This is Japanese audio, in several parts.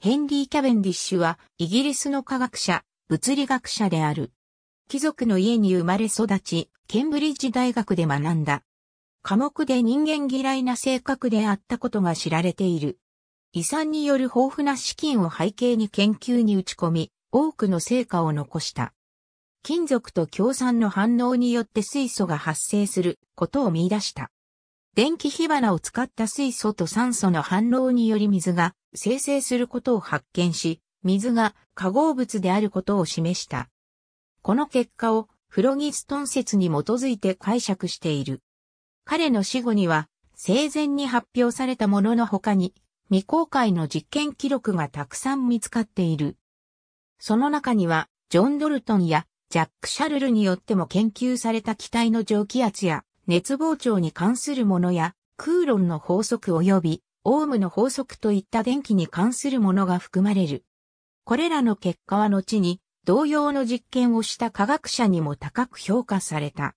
ヘンリー・キャベンディッシュは、イギリスの科学者、物理学者である。貴族の家に生まれ育ち、ケンブリッジ大学で学んだ。科目で人間嫌いな性格であったことが知られている。遺産による豊富な資金を背景に研究に打ち込み、多くの成果を残した。金属と共産の反応によって水素が発生することを見出した。電気火花を使った水素と酸素の反応により水が生成することを発見し、水が化合物であることを示した。この結果をフロギストン説に基づいて解釈している。彼の死後には生前に発表されたものの他に未公開の実験記録がたくさん見つかっている。その中にはジョン・ドルトンやジャック・シャルルによっても研究された機体の蒸気圧や熱膨張に関するものや、クーロンの法則及び、オウムの法則といった電気に関するものが含まれる。これらの結果は後に、同様の実験をした科学者にも高く評価された。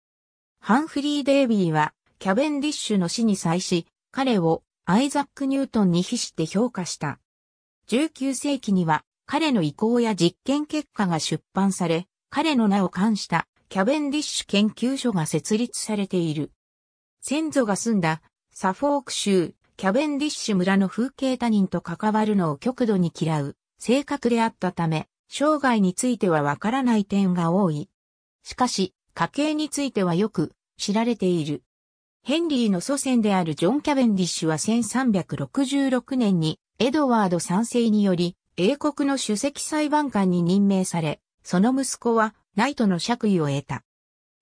ハンフリー・デイビーは、キャベンディッシュの死に際し、彼をアイザック・ニュートンに比して評価した。19世紀には、彼の意向や実験結果が出版され、彼の名を冠したキャベンディッシュ研究所が設立されている。先祖が住んだサフォーク州キャベンディッシュ村の風景他人と関わるのを極度に嫌う性格であったため、生涯についてはわからない点が多い。しかし、家系についてはよく知られている。ヘンリーの祖先であるジョン・キャベンディッシュは1366年にエドワード3世により英国の首席裁判官に任命され、その息子はナイトの爵位を得た。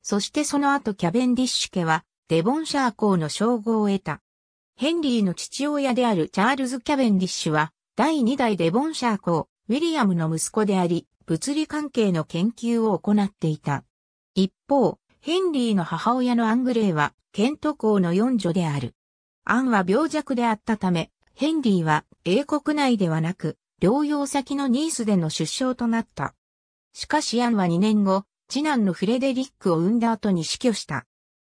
そしてその後キャベンディッシュ家は、デボンシャー校の称号を得た。ヘンリーの父親であるチャールズ・キャベンディッシュは、第2代デボンシャー校、ウィリアムの息子であり、物理関係の研究を行っていた。一方、ヘンリーの母親のアングレイは、ケント校の四女である。アンは病弱であったため、ヘンリーは英国内ではなく、療養先のニースでの出生となった。しかしアンは2年後、次男のフレデリックを産んだ後に死去した。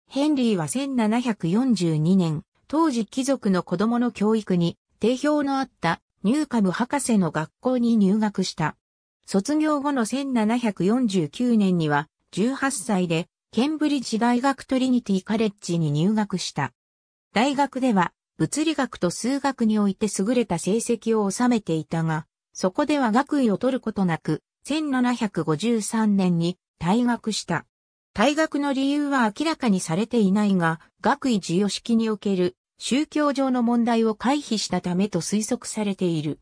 ヘンリーは1742年、当時貴族の子供の教育に定評のあったニューカム博士の学校に入学した。卒業後の1749年には18歳でケンブリッジ大学トリニティカレッジに入学した。大学では物理学と数学において優れた成績を収めていたが、そこでは学位を取ることなく1753年に退学した。退学の理由は明らかにされていないが、学位授与式における宗教上の問題を回避したためと推測されている。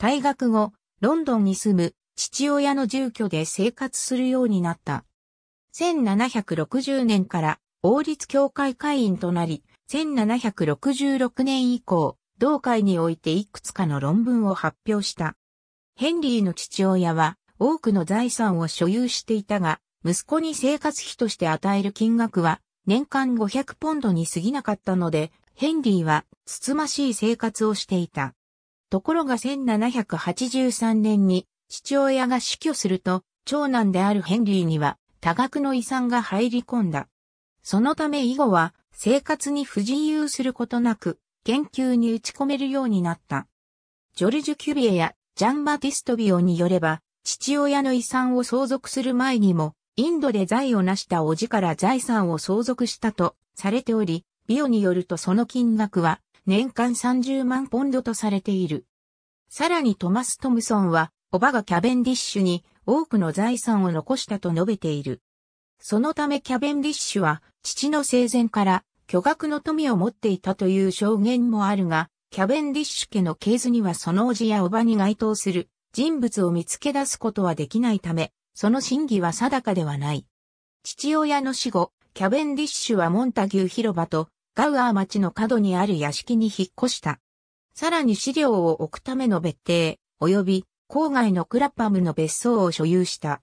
退学後、ロンドンに住む父親の住居で生活するようになった。1760年から王立協会会員となり、1766年以降、同会においていくつかの論文を発表した。ヘンリーの父親は、多くの財産を所有していたが、息子に生活費として与える金額は年間500ポンドに過ぎなかったので、ヘンリーはつつましい生活をしていた。ところが1783年に父親が死去すると、長男であるヘンリーには多額の遺産が入り込んだ。そのため以後は生活に不自由することなく研究に打ち込めるようになった。ジョルジュ・キュビエやジャン・バティストビオによれば、父親の遺産を相続する前にも、インドで財を成した叔父から財産を相続したとされており、ビオによるとその金額は年間30万ポンドとされている。さらにトマス・トムソンは、おばがキャベンディッシュに多くの財産を残したと述べている。そのためキャベンディッシュは父の生前から巨額の富を持っていたという証言もあるが、キャベンディッシュ家の系図にはその叔父や叔母に該当する人物を見つけ出すことはできないため、その真偽は定かではない。父親の死後、キャベンディッシュはモンタギュー広場とガウアー町の角にある屋敷に引っ越した。さらに資料を置くための別邸、及び郊外のクラッパムの別荘を所有した。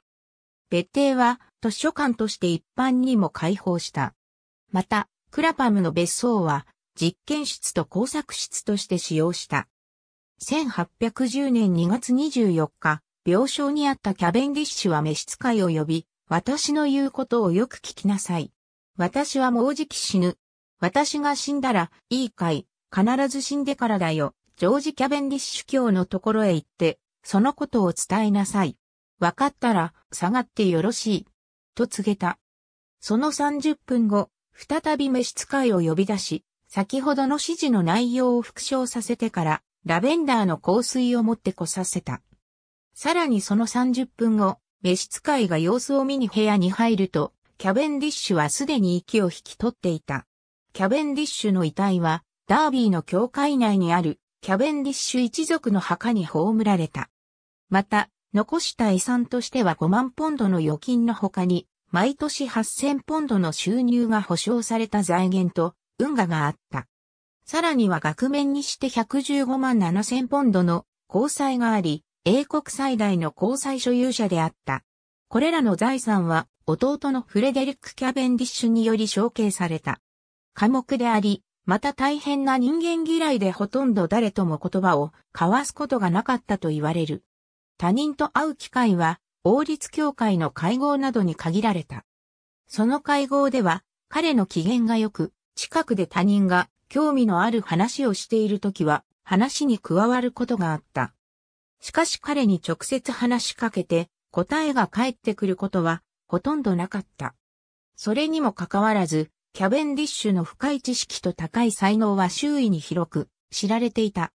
別邸は図書館として一般にも開放した。また、クラパムの別荘は実験室と工作室として使用した。1810年2月24日、病床にあったキャベンディッシュは召使いを呼び、私の言うことをよく聞きなさい。私はもうじき死ぬ。私が死んだら、いいかい、必ず死んでからだよ。ジョージ・キャベンディッシュ教のところへ行って、そのことを伝えなさい。わかったら、下がってよろしい。と告げた。その30分後、再び召使いを呼び出し、先ほどの指示の内容を復唱させてから、ラベンダーの香水を持ってこさせた。さらにその30分後、召使いが様子を見に部屋に入ると、キャベンディッシュはすでに息を引き取っていた。キャベンディッシュの遺体は、ダービーの教会内にある、キャベンディッシュ一族の墓に葬られた。また、残した遺産としては5万ポンドの預金の他に、毎年8000ポンドの収入が保証された財源と、運河があった。さらには額面にして115万7千ポンドの交際があり、英国最大の交際所有者であった。これらの財産は弟のフレデリック・キャベンディッシュにより承継された。科目であり、また大変な人間嫌いでほとんど誰とも言葉を交わすことがなかったと言われる。他人と会う機会は、王立協会の会合などに限られた。その会合では、彼の機嫌が良く、近くで他人が興味のある話をしているときは、話に加わることがあった。しかし彼に直接話しかけて、答えが返ってくることは、ほとんどなかった。それにもかかわらず、キャベンディッシュの深い知識と高い才能は周囲に広く知られていた。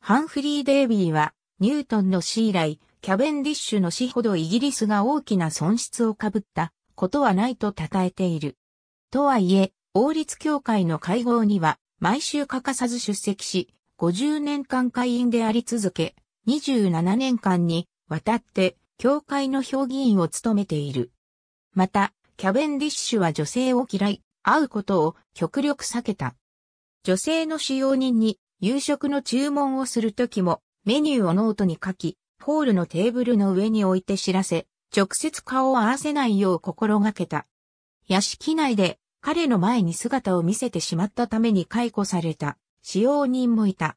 ハンフリー・デイビーは、ニュートンの死以来、キャベンディッシュの死ほどイギリスが大きな損失をかぶったことはないと称えている。とはいえ、王立協会の会合には、毎週欠かさず出席し、50年間会員であり続け、27年間にわたって、教会の評議員を務めている。また、キャベンディッシュは女性を嫌い、会うことを極力避けた。女性の使用人に夕食の注文をするときも、メニューをノートに書き、ホールのテーブルの上に置いて知らせ、直接顔を合わせないよう心がけた。屋敷内で彼の前に姿を見せてしまったために解雇された使用人もいた。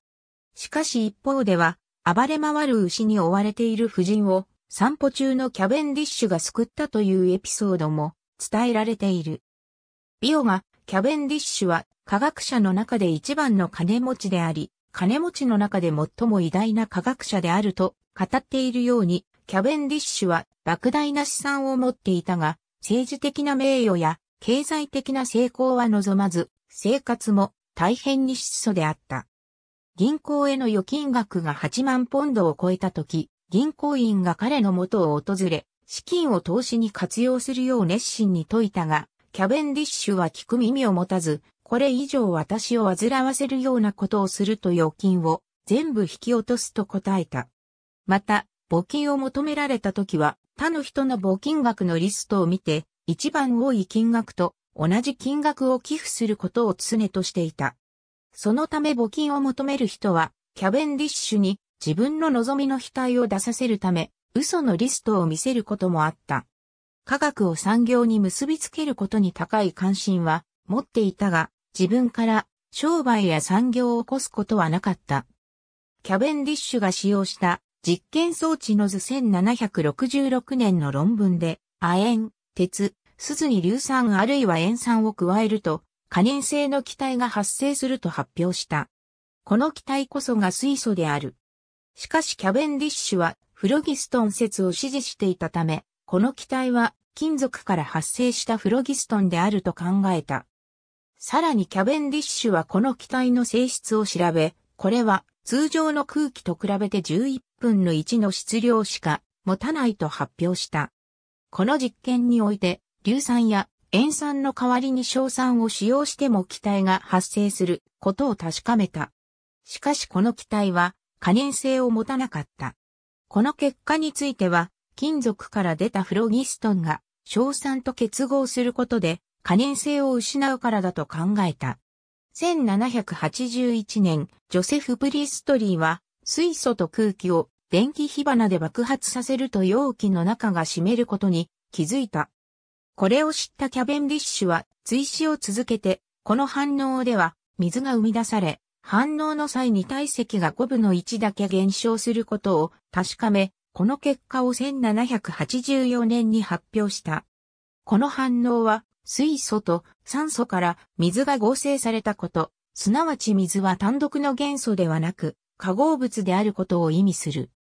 しかし一方では、暴れ回る牛に追われている夫人を散歩中のキャベンディッシュが救ったというエピソードも伝えられている。ビオがキャベンディッシュは科学者の中で一番の金持ちであり、金持ちの中で最も偉大な科学者であると語っているように、キャベンディッシュは莫大な資産を持っていたが、政治的な名誉や経済的な成功は望まず、生活も大変に質素であった。銀行への預金額が8万ポンドを超えた時、銀行員が彼の元を訪れ、資金を投資に活用するよう熱心に説いたが、キャベンディッシュは聞く耳を持たず、これ以上私を煩わせるようなことをすると預金を全部引き落とすと答えた。また、募金を求められた時は、他の人の募金額のリストを見て、一番多い金額と同じ金額を寄付することを常としていた。そのため募金を求める人は、キャベンディッシュに自分の望みの額を出させるため、嘘のリストを見せることもあった。科学を産業に結びつけることに高い関心は持っていたが、自分から商売や産業を起こすことはなかった。キャベンディッシュが使用した実験装置の図1766年の論文で、亜鉛、鉄、鈴に硫酸あるいは塩酸を加えると、可燃性の気体が発生すると発表した。この気体こそが水素である。しかしキャベンディッシュはフロギストン説を支持していたため、この気体は金属から発生したフロギストンであると考えた。さらにキャベンディッシュはこの気体の性質を調べ、これは通常の空気と比べて11分の1の質量しか持たないと発表した。この実験において、硫酸や塩酸の代わりに硝酸を使用しても気体が発生することを確かめた。しかしこの気体は可燃性を持たなかった。この結果については、金属から出たフロギストンが硝酸と結合することで可燃性を失うからだと考えた。1781年、ジョセフ・プリストリーは水素と空気を電気火花で爆発させると容器の中が湿ることに気づいた。これを知ったキャベンディッシュは追試を続けて、この反応では水が生み出され、反応の際に体積が5分の1だけ減少することを確かめ、この結果を1784年に発表した。この反応は水素と酸素から水が合成されたこと、すなわち水は単独の元素ではなく、化合物であることを意味する。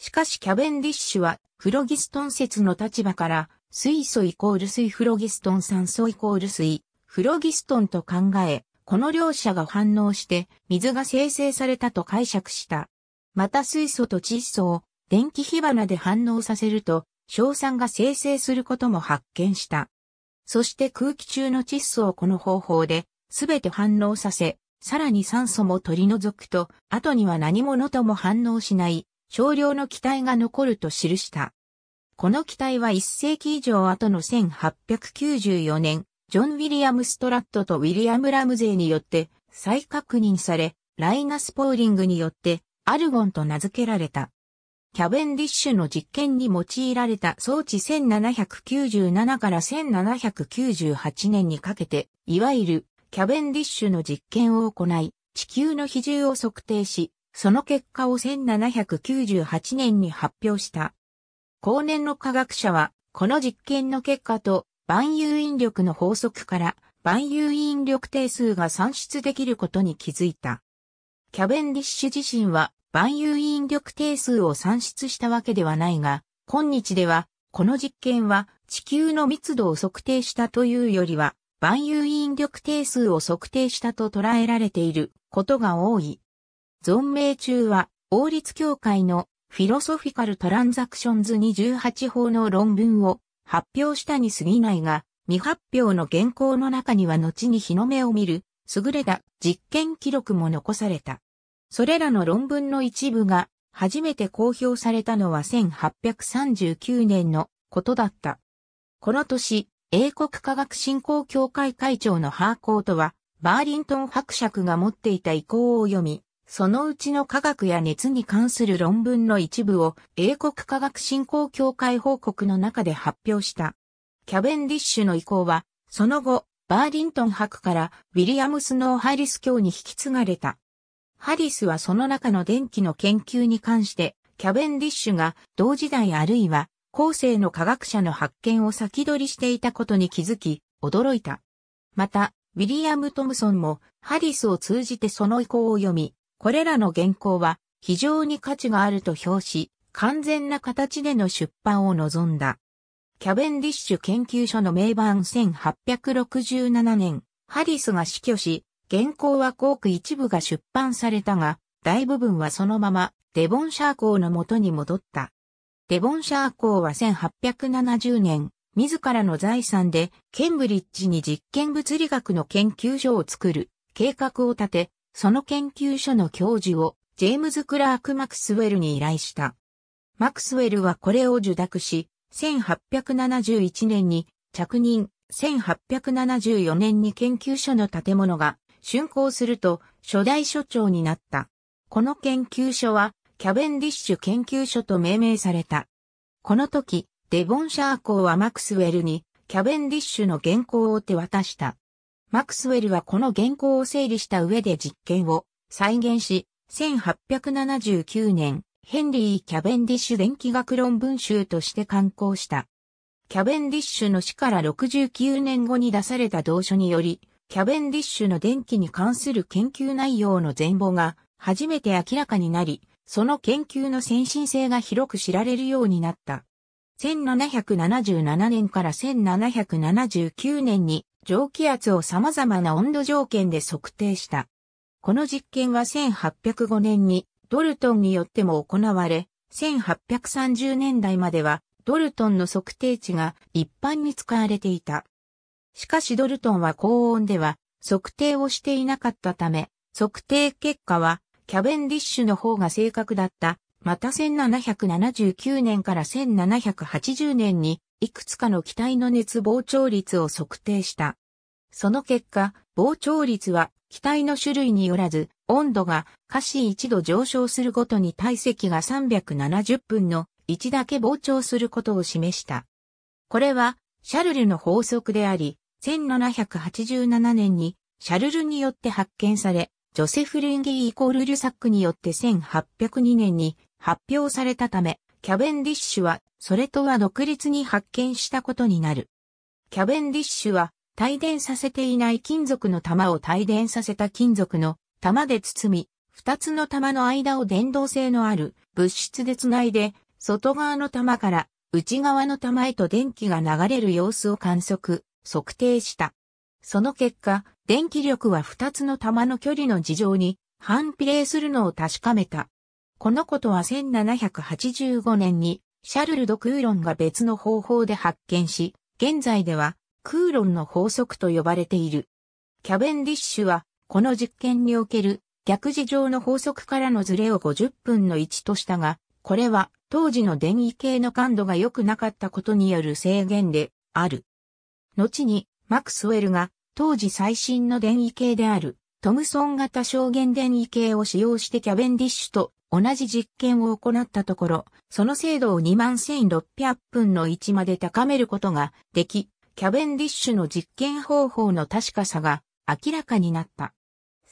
しかしキャベンディッシュは、フロギストン説の立場から、水素イコール水フロギストン酸素イコール水、フロギストンと考え、この両者が反応して、水が生成されたと解釈した。また水素と窒素を電気火花で反応させると、硝酸が生成することも発見した。そして空気中の窒素をこの方法で、すべて反応させ、さらに酸素も取り除くと、後には何者とも反応しない、少量の機体が残ると記した。この機体は1世紀以上後の1894年、ジョン・ウィリアム・ストラットとウィリアム・ラムゼーによって再確認され、ライナス・ポーリングによってアルゴンと名付けられた。キャベンディッシュの実験に用いられた装置1797から1798年にかけて、いわゆるキャベンディッシュの実験を行い、地球の比重を測定し、その結果を1798年に発表した。後年の科学者は、この実験の結果と、万有引力の法則から、万有引力定数が算出できることに気づいた。キャベンディッシュ自身は、万有引力定数を算出したわけではないが、今日では、この実験は、地球の密度を測定したというよりは、万有引力定数を測定したと捉えられていることが多い。存命中は、王立協会のフィロソフィカルトランザクションズ28法の論文を発表したに過ぎないが、未発表の原稿の中には後に日の目を見る、優れた実験記録も残された。それらの論文の一部が初めて公表されたのは1839年のことだった。この年、英国科学振興協会会長のハーコートは、バーリントン伯爵が持っていた意向を読み、そのうちの科学や熱に関する論文の一部を英国科学振興協会報告の中で発表した。キャベンディッシュの意向は、その後、バーリントン博からウィリアムスノー・ハリス教に引き継がれた。ハリスはその中の電気の研究に関して、キャベンディッシュが同時代あるいは後世の科学者の発見を先取りしていたことに気づき、驚いた。また、ウィリアム・トムソンもハリスを通じてその意向を読み、これらの原稿は非常に価値があると評し、完全な形での出版を望んだ。キャベンディッシュ研究所の名盤1867年、ハリスが死去し、原稿はごく一部が出版されたが、大部分はそのままデボンシャー校の元に戻った。デボンシャー校は1870年、自らの財産でケンブリッジに実験物理学の研究所を作る計画を立て、その研究所の教授をジェームズ・クラーク・マクスウェルに依頼した。マクスウェルはこれを受諾し、1871年に着任、1874年に研究所の建物が竣工すると初代所長になった。この研究所はキャベンディッシュ研究所と命名された。この時、デボンシャー校はマクスウェルにキャベンディッシュの原稿を手渡した。マクスウェルはこの原稿を整理した上で実験を再現し、1879年、ヘンリー・キャベンディッシュ電気学論文集として刊行した。キャベンディッシュの死から69年後に出された同書により、キャベンディッシュの電気に関する研究内容の全貌が初めて明らかになり、その研究の先進性が広く知られるようになった。1777年から1779年に蒸気圧を様々な温度条件で測定した。この実験は1805年にドルトンによっても行われ、1830年代まではドルトンの測定値が一般に使われていた。しかしドルトンは高温では測定をしていなかったため、測定結果はキャベンディッシュの方が正確だった。また1779年から1780年にいくつかの機体の熱膨張率を測定した。その結果、膨張率は機体の種類によらず、温度が下肢1度上昇するごとに体積が370分の1だけ膨張することを示した。これは、シャルルの法則であり、1787年にシャルルによって発見され、ジョセフ・ルンギーイコール・ルサックによって1802年に発表されたため、キャベンディッシュは、それとは独立に発見したことになる。キャベンディッシュは、帯電させていない金属の玉を帯電させた金属の玉で包み、二つの玉の間を電動性のある物質でつないで、外側の玉から内側の玉へと電気が流れる様子を観測、測定した。その結果、電気力は二つの玉の距離の事情に反比例するのを確かめた。このことは1785年にシャルル・ド・クーロンが別の方法で発見し、現在ではクーロンの法則と呼ばれている。キャベンディッシュはこの実験における逆事情の法則からのズレを50分の1としたが、これは当時の電位系の感度が良くなかったことによる制限である。後にマクスウェルが当時最新の電位系であるトムソン型小弦電位計を使用してキャベンディッシュと同じ実験を行ったところ、その精度を21600分の1まで高めることができ、キャベンディッシュの実験方法の確かさが明らかになった。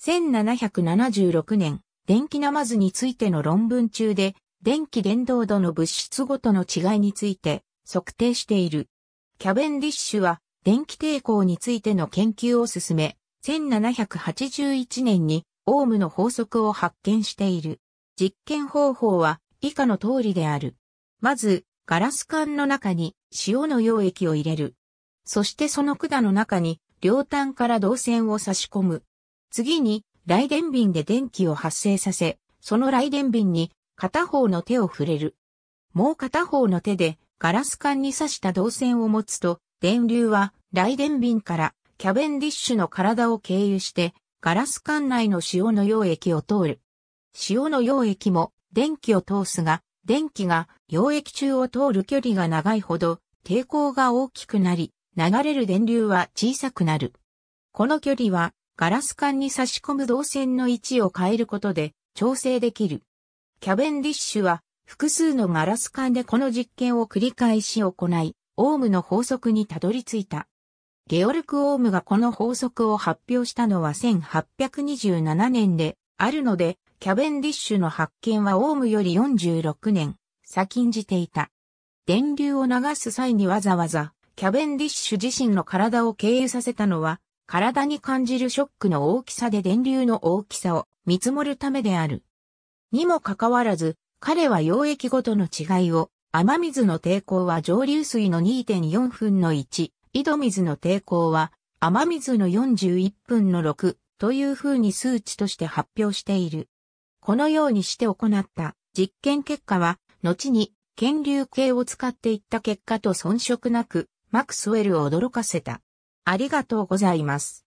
1776年、電気ナマズについての論文中で、電気伝導度の物質ごとの違いについて測定している。キャベンディッシュは電気抵抗についての研究を進め、1781年にオームの法則を発見している。実験方法は以下の通りである。まず、ガラス管の中に塩の溶液を入れる。そしてその管の中に両端から導線を差し込む。次に、雷電瓶で電気を発生させ、その雷電瓶に片方の手を触れる。もう片方の手でガラス管に刺した導線を持つと、電流は雷電瓶からキャベンディッシュの体を経由して、ガラス管内の塩の溶液を通る。塩の溶液も電気を通すが、電気が溶液中を通る距離が長いほど抵抗が大きくなり、流れる電流は小さくなる。この距離はガラス管に差し込む導線の位置を変えることで調整できる。キャベンディッシュは複数のガラス管でこの実験を繰り返し行い、オームの法則にたどり着いた。ゲオルク・オームがこの法則を発表したのは1827年であるので、キャベンディッシュの発見はオウムより46年、先んじていた。電流を流す際にわざわざ、キャベンディッシュ自身の体を経由させたのは、体に感じるショックの大きさで電流の大きさを見積もるためである。にもかかわらず、彼は溶液ごとの違いを、雨水の抵抗は上流水の2.4分の1、井戸水の抵抗は、雨水の41分の6という風に数値として発表している。このようにして行った実験結果は、後に検流計を使っていった結果と遜色なく、マクスウェルを驚かせた。ありがとうございます。